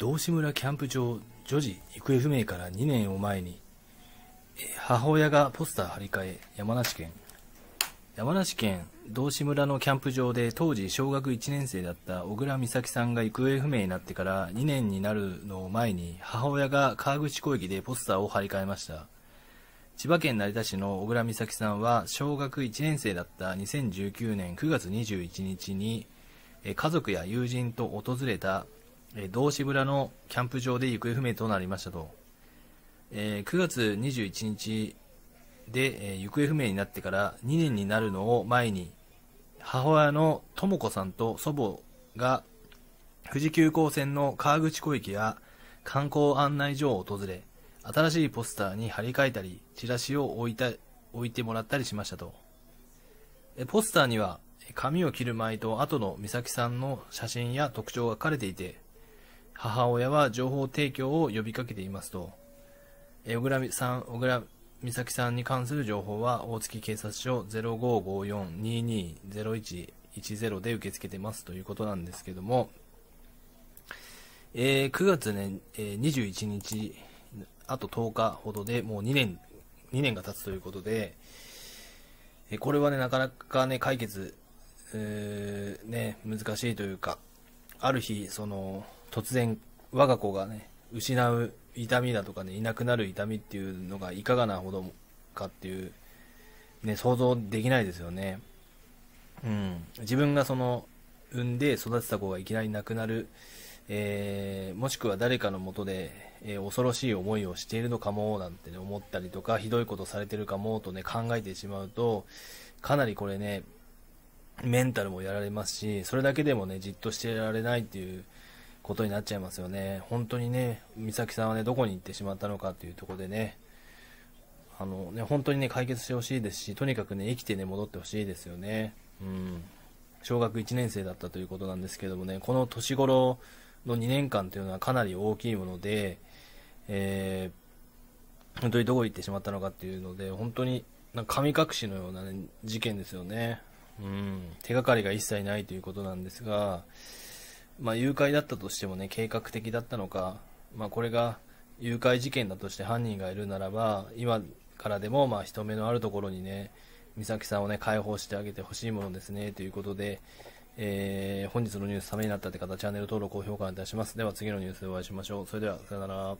道志村キャンプ場女児行方不明から2年を前に、母親がポスター張り替え、山梨県。山梨県道志村のキャンプ場で当時小学1年生だった小倉美咲さんが行方不明になってから2年になるのを前に母親が川口湖駅でポスターを張り替えました。千葉県成田市の小倉美咲さんは小学1年生だった2019年9月21日に家族や友人と訪れたえ道志村のキャンプ場で行方不明となりましたと、えー、9月21日で、えー、行方不明になってから2年になるのを前に母親の智子さんと祖母が富士急行線の川口湖駅や観光案内所を訪れ新しいポスターに貼り替えたりチラシを置いた置いてもらったりしましたとえポスターには髪を切る前と後の美咲さんの写真や特徴が書かれていて母親は情報提供を呼びかけていますと、え小倉さん、小倉美咲さんに関する情報は大月警察署0554-220110で受け付けてますということなんですけども、えー、9月ね、え21日、あと10日ほどでもう2年、2年が経つということで、えこれはね、なかなかね、解決、えね、難しいというか、ある日、その、突然我が子がね失う痛みだとかねいなくなる痛みっていうのがいかがなほどかっていうね想像できないですよねうん自分がその産んで育てた子がいきなり亡くなる、えー、もしくは誰かのもとで、えー、恐ろしい思いをしているのかもなんて、ね、思ったりとかひどいことされてるかもとね考えてしまうとかなりこれねメンタルもやられますしそれだけでもねじっとしてられないっていうことになっちゃいますよね。本当にね、美咲さんはね、どこに行ってしまったのかというところでね、あのね、本当にね、解決してほしいですし、とにかくね、生きてね、戻ってほしいですよね。うん。小学1年生だったということなんですけどもね、この年頃の2年間というのはかなり大きいもので、えー、本当にどこ行ってしまったのかっていうので、本当になんか神隠しのような、ね、事件ですよね。うん。手がかりが一切ないということなんですが、まあ、誘拐だったとしてもね計画的だったのか、まあ、これが誘拐事件だとして犯人がいるならば今からでもまあ人目のあるところにね美咲さんをね解放してあげてほしいものですねということで、えー、本日のニュースためになったって方チャンネル登録高評価いたしますでは次のニュースでお会いしましょうそれではさよなら